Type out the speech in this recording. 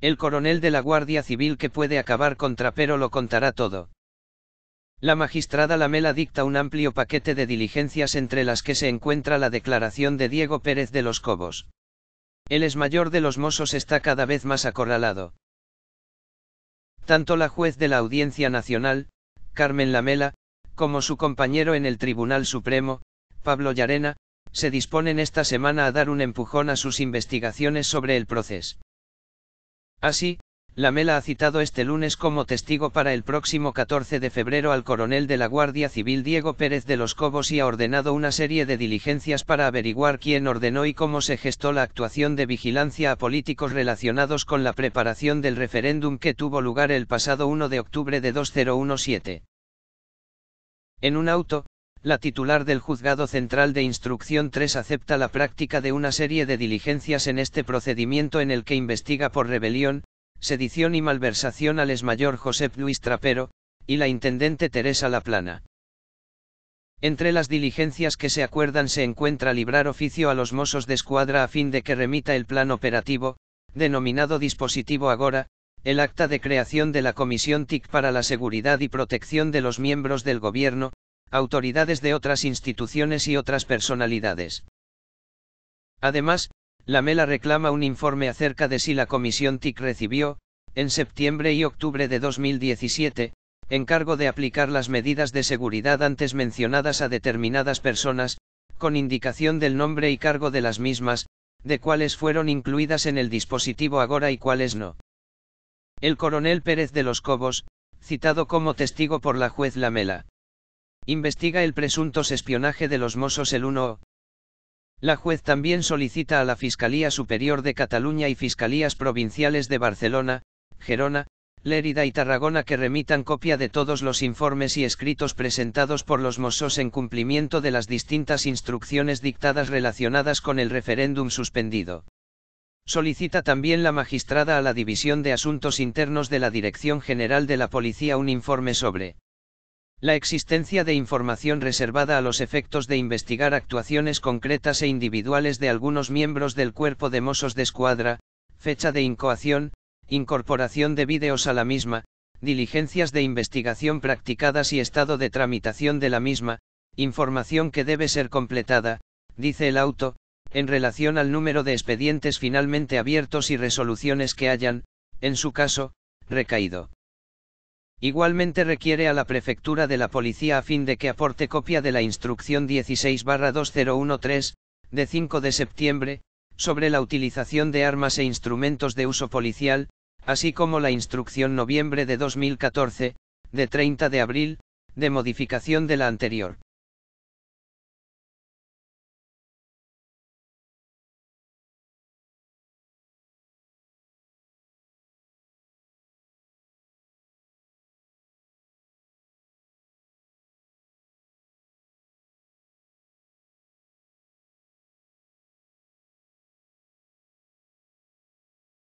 El coronel de la Guardia Civil que puede acabar con Trapero lo contará todo. La magistrada Lamela dicta un amplio paquete de diligencias entre las que se encuentra la declaración de Diego Pérez de los Cobos. El exmayor de los mozos está cada vez más acorralado. Tanto la juez de la Audiencia Nacional, Carmen Lamela, como su compañero en el Tribunal Supremo, Pablo Llarena, se disponen esta semana a dar un empujón a sus investigaciones sobre el proceso. Así, ah, Lamela ha citado este lunes como testigo para el próximo 14 de febrero al coronel de la Guardia Civil Diego Pérez de los Cobos y ha ordenado una serie de diligencias para averiguar quién ordenó y cómo se gestó la actuación de vigilancia a políticos relacionados con la preparación del referéndum que tuvo lugar el pasado 1 de octubre de 2017. En un auto, la titular del Juzgado Central de Instrucción 3 acepta la práctica de una serie de diligencias en este procedimiento en el que investiga por rebelión, sedición y malversación al exmayor José Luis Trapero, y la intendente Teresa Laplana. Entre las diligencias que se acuerdan se encuentra librar oficio a los mozos de escuadra a fin de que remita el plan operativo, denominado dispositivo Agora, el acta de creación de la Comisión TIC para la Seguridad y Protección de los Miembros del Gobierno, autoridades de otras instituciones y otras personalidades. Además, la MELA reclama un informe acerca de si la Comisión TIC recibió, en septiembre y octubre de 2017, encargo de aplicar las medidas de seguridad antes mencionadas a determinadas personas, con indicación del nombre y cargo de las mismas, de cuáles fueron incluidas en el dispositivo agora y cuáles no. El coronel Pérez de los Cobos, citado como testigo por la juez Lamela investiga el presunto espionaje de los Mossos el 1 La juez también solicita a la Fiscalía Superior de Cataluña y Fiscalías Provinciales de Barcelona, Gerona, Lérida y Tarragona que remitan copia de todos los informes y escritos presentados por los Mossos en cumplimiento de las distintas instrucciones dictadas relacionadas con el referéndum suspendido. Solicita también la magistrada a la División de Asuntos Internos de la Dirección General de la Policía un informe sobre la existencia de información reservada a los efectos de investigar actuaciones concretas e individuales de algunos miembros del cuerpo de Mossos de Escuadra, fecha de incoación, incorporación de vídeos a la misma, diligencias de investigación practicadas y estado de tramitación de la misma, información que debe ser completada, dice el auto, en relación al número de expedientes finalmente abiertos y resoluciones que hayan, en su caso, recaído. Igualmente requiere a la prefectura de la policía a fin de que aporte copia de la instrucción 16-2013, de 5 de septiembre, sobre la utilización de armas e instrumentos de uso policial, así como la instrucción noviembre de 2014, de 30 de abril, de modificación de la anterior.